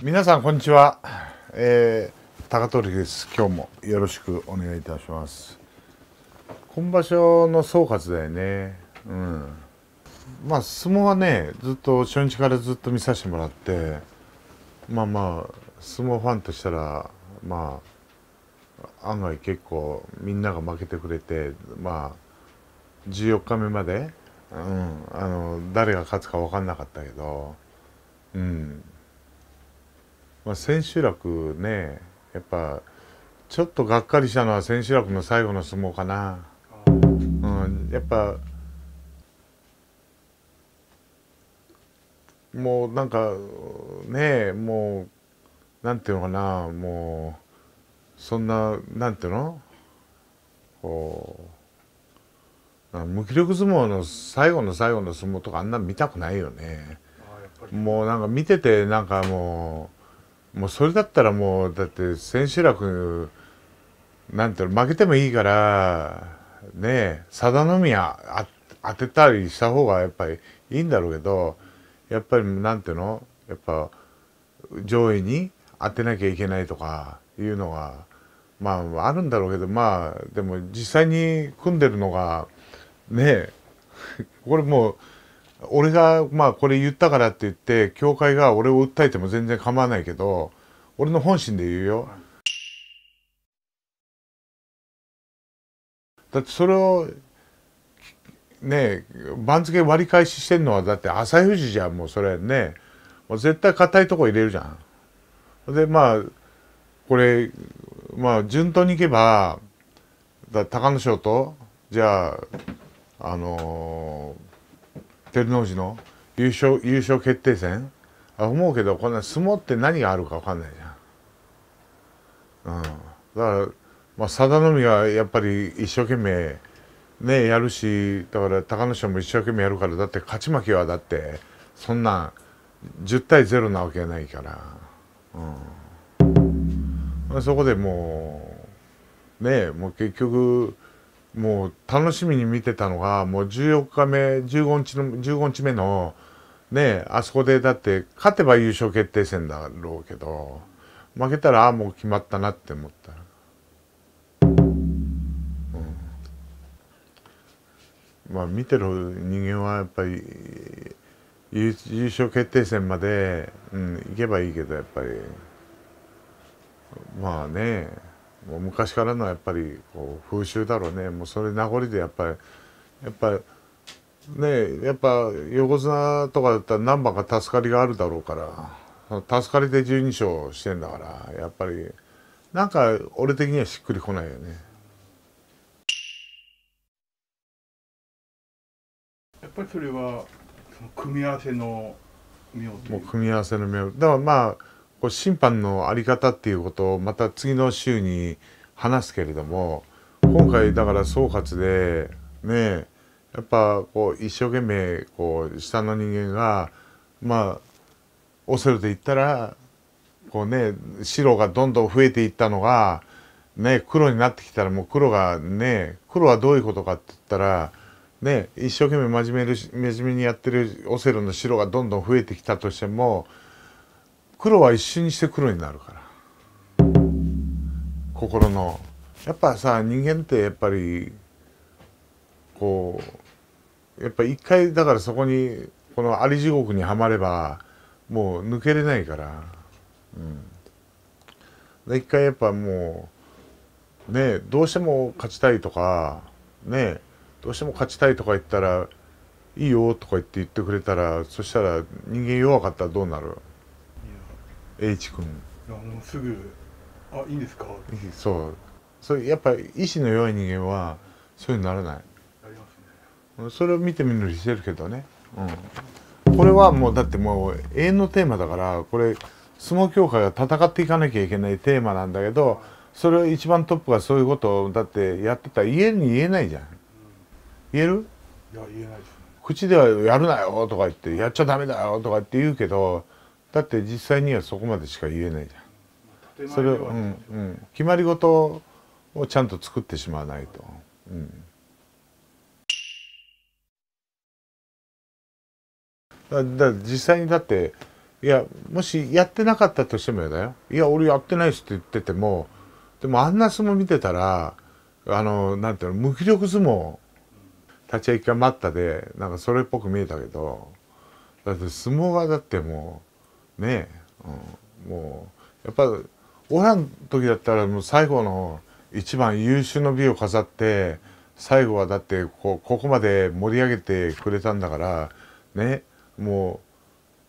皆さんこんにちは、えー、高取です今日もよろしくお願いいたします今場所の総括だよねうんまあ相撲はねずっと初日からずっと見させてもらってまあまあ相撲ファンとしたらまあ案外結構みんなが負けてくれてまあ14日目まで、うん、あの誰が勝つか分かんなかったけど、うん、まあ、千秋楽ねやっぱちょっとがっかりしたのは千秋楽の最後の相撲かな。うん、やっぱもうなんかねもうなんていうのかなもうそんななんていうのこう無気力相撲の最後の最後の相撲とかあんな見たくないよね。もうなんか見ててなんかもう。もうそれだったらもうだって千秋楽なんて負けてもいいからね佐田の宮当てたりした方がやっぱりいいんだろうけどやっぱりなんていうのやっぱ上位に当てなきゃいけないとかいうのがまああるんだろうけどまあでも実際に組んでるのがねこれもう俺がまあこれ言ったからって言って教会が俺を訴えても全然構わないけど俺の本心で言うよ。だってそれをね番付割り返ししてんのはだって朝富士じゃんもうそれねもう絶対硬いとこ入れるじゃん。でまあこれまあ順当にいけばだ高野賞とじゃああのー照ノ富士の優勝優勝決定戦あ思うけどこんな相撲って何があるか分かんないじゃん。うん、だからまあ、佐田の海がやっぱり一生懸命ねやるしだから隆の勝も一生懸命やるからだって勝ち負けはだってそんな10対0なわけないから、うん、そこでもうねもう結局もう楽しみに見てたのがもう14日目15日の15日目のねあそこでだって勝てば優勝決定戦だろうけど負けたらああもう決まったなって思った、うん、まあ見てる人間はやっぱり優勝決定戦まで、うん、行けばいいけどやっぱりまあねもう昔からのやっぱりこう風習だろうねもうそれ名残でやっぱりやっぱりねやっぱ横綱とかだったら何番か助かりがあるだろうから助かりで12勝してんだからやっぱりなんか俺的にはしっくりこないよね。やっぱりそれは組み合わせの妙もう組み合わせの妙だからまあこう審判の在り方っていうことをまた次の週に話すけれども今回だから総括でねやっぱこう一生懸命こう下の人間がまあオセロで言ったらこうね白がどんどん増えていったのが、ね、黒になってきたらもう黒がね黒はどういうことかって言ったら、ね、一生懸命真面目真面目にやってるオセロの白がどんどん増えてきたとしても。黒は一瞬にして黒になるから心のやっぱさ人間ってやっぱりこうやっぱ一回だからそこにこのあり地獄にはまればもう抜けれないからうん一回やっぱもうねどうしても勝ちたいとかねどうしても勝ちたいとか言ったらいいよとか言って言ってくれたらそしたら人間弱かったらどうなる H 君あのすぐ「あいいんですか?」そうそうやっぱ意志の弱い人間はそういうのならないなりますねそれを見てみるしてるけどね、うん、これはもうだってもう永遠のテーマだからこれ相撲協会が戦っていかなきゃいけないテーマなんだけどそれを一番トップがそういうことをだってやってたら家に言えないじゃん、うん、言えるいや言えないです、ね、口では「やるなよ」とか言って「やっちゃダメだよ」とかって言うけどだって実際にはそこまでしか言えないじゃん。それを、うんうん、決まり事をちゃんと作ってしまわないと。うん、だだ実際にだっていやもしやってなかったとしてもやだよいや俺やってないしって言っててもでもあんな相撲見てたらあのなんていうの無気力相撲立ち合いが待ったでなんかそれっぽく見えたけどだって相撲がだってもう。ねえ、うん、もうやっぱオラの時だったらもう最後の一番優秀の美を飾って最後はだってこここまで盛り上げてくれたんだからねも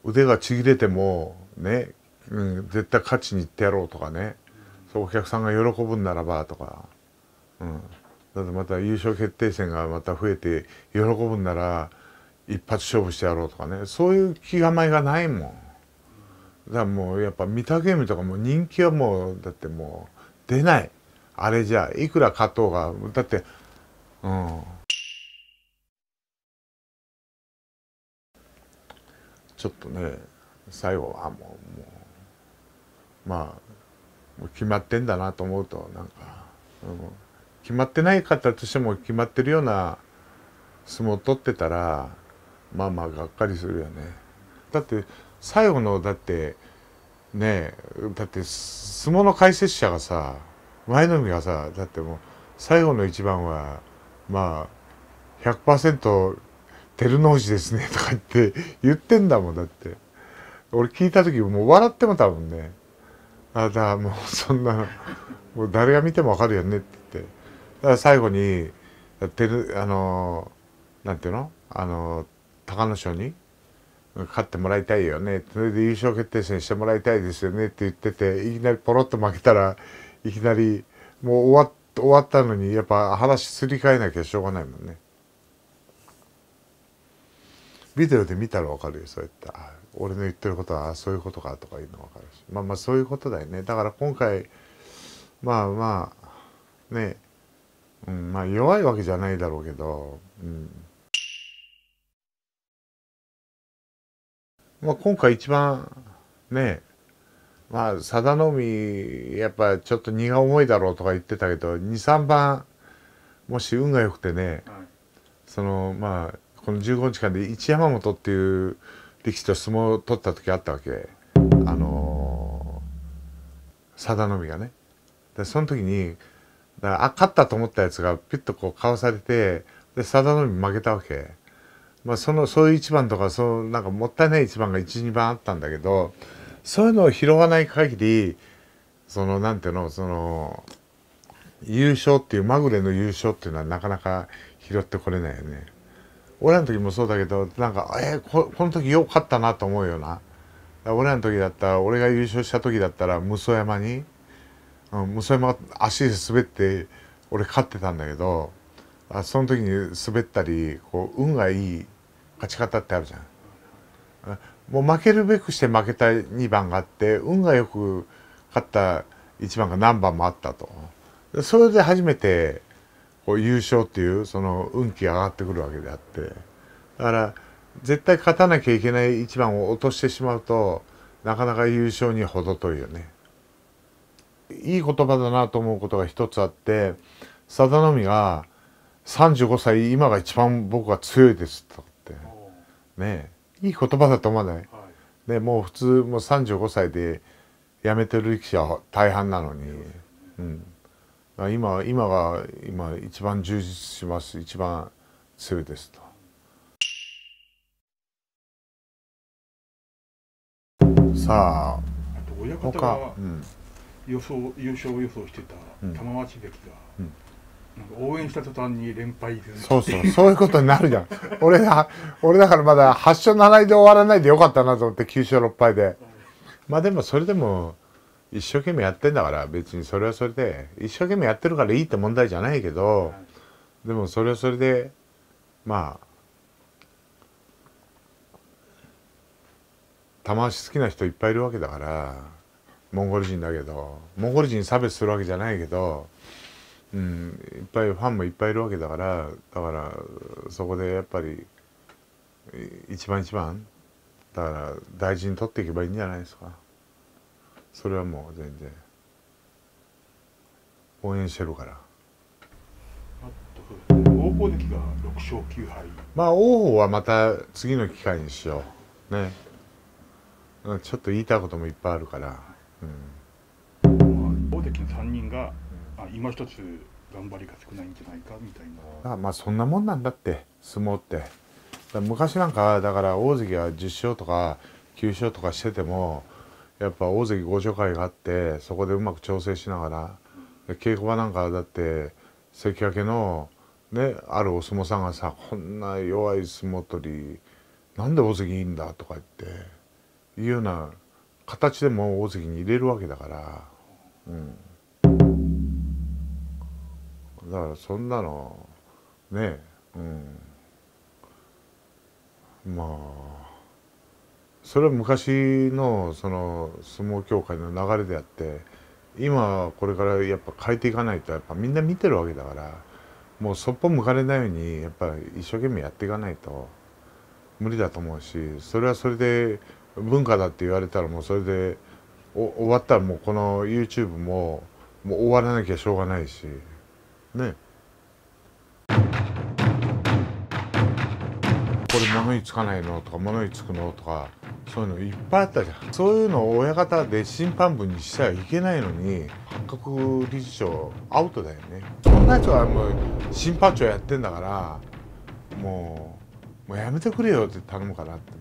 う腕がちぎれてもね、うん、絶対勝ちに行ってやろうとかねそうお客さんが喜ぶんならばとか、うん、だってまた優勝決定戦がまた増えて喜ぶんなら一発勝負してやろうとかねそういう気構えがないもん。だもうやっぱ御嶽海とかも人気はもうだってもう出ないあれじゃいくら勝とうがだってうんちょっとね最後はもうもうまあ決まってんだなと思うとなんか、うん、決まってない方としても決まってるような相撲を取ってたらまあまあがっかりするよね。だって最後のだってねだって相撲の解説者がさ前の海がさだってもう最後の一番はまあ100%照ノ富士ですねとか言って言ってんだもんだって俺聞いた時もう笑ってもたもんねあだもうそんなもう誰が見てもわかるよねって言ってだから最後にてるあのなんていうのあの隆の勝に勝ってもらいたいよねそれで優勝決定戦してもらいたいですよねって言ってていきなりポロッと負けたらいきなりもう終わ終わったのにやっぱ話すり替えなきゃしょうがないもんねビデオで見たら分かるよそういった俺の言ってることはそういうことかとかいうの分かるしまあまあそういうことだよねだから今回まあまあねうんまあ弱いわけじゃないだろうけどうんまあ、今回一番ねまあ佐田の海やっぱちょっと荷が重いだろうとか言ってたけど23番もし運が良くてね、はい、そのまあこの15日間で一山本っていう力士と相撲を取った時あったわけあのー、佐田の海がね。でその時にだからあ勝ったと思ったやつがピュッとこうかわされてで佐田の海負けたわけ。まあ、そのそういう一番とかそのなんかもったいない一番が12番あったんだけどそういうのを拾わない限りそのなんていうのその優勝っていうまぐれの優勝っていうのはなかなか拾ってこれないよね。俺らの時もそうだけどなんかえー、ここの時良かったなと思うよな。俺らの時だったら俺が優勝した時だったら武双山に、うん、武双山足で滑って俺勝ってたんだけど。あその時に滑ったりこう運がいい勝ち方ってあるじゃん。もう負けるべくして負けた2番があって運がよく勝った1番が何番もあったとそれで初めてこう優勝っていうその運気が上がってくるわけであってだから絶対勝たなきゃいけない1番を落としてしまうとなかなか優勝に程遠いよね。いい言葉だなと思うことが一つあって佐田の海が35歳今が一番僕は強いですとってねいい言葉だと思わない、はい、ねもう普通もう35歳で辞めてる力士は大半なのに、うん、今今が今一番充実します一番強いですと。さあ親方が、うん、予想優勝予想してた玉鷲関が、うん、うん応援した途端に連敗そうそうそういうことになるじゃん 俺だ俺だからまだ8勝7敗で終わらないでよかったなと思って9勝6敗でまあでもそれでも一生懸命やってんだから別にそれはそれで一生懸命やってるからいいって問題じゃないけど、でもそれはそれでまあ玉鷲好きな人いっぱいいるわけだからモンゴル人だけどモンゴル人差別するわけじゃないけど。うん、いっぱいファンもいっぱいいるわけだからだからそこでやっぱり一番一番だから大事に取っていけばいいんじゃないですかそれはもう全然応援してるから王鵬関が6勝9敗まあ王鵬はまた次の機会にしようねちょっと言いたいこともいっぱいあるから、うん、関3人があ今一つ頑張りが少ないんじゃないかみたいなあまあそんなもんなんだって相撲って昔なんかだから大関は10勝とか9勝とかしててもやっぱ大関ご紹介があってそこでうまく調整しながら、稽古場なんかだって関脇の、ね、あるお相撲さんがさこんな弱い相撲取りなんで大関いいんだとか言っていうような形でも大関に入れるわけだから。うんだからそんなのねうんまあそれは昔のその相撲協会の流れであって今これからやっぱ変えていかないとやっぱみんな見てるわけだからもうそっぽ向かれないようにやっぱ一生懸命やっていかないと無理だと思うしそれはそれで文化だって言われたらもうそれで終わったらもうこの YouTube ももう終わらなきゃしょうがないし。ねこれ物につかないのとか物につくのとかそういうのいっぱいあったじゃんそういうのを親方で審判部にしちゃいけないのに八角理事長アウトだよねそんなやつはもう審判長やってんだからもうもうやめてくれよって頼むからって